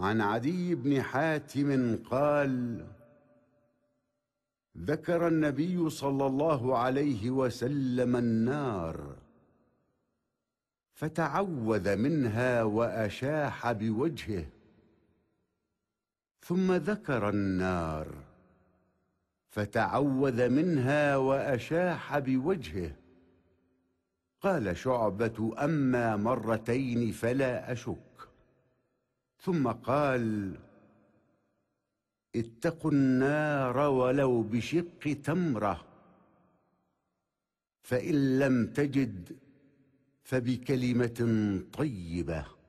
عن عدي بن حاتم قال ذكر النبي صلى الله عليه وسلم النار فتعوذ منها وأشاح بوجهه ثم ذكر النار فتعوذ منها وأشاح بوجهه قال شعبة أما مرتين فلا أشك ثم قال اتقوا النار ولو بشق تمره فان لم تجد فبكلمه طيبه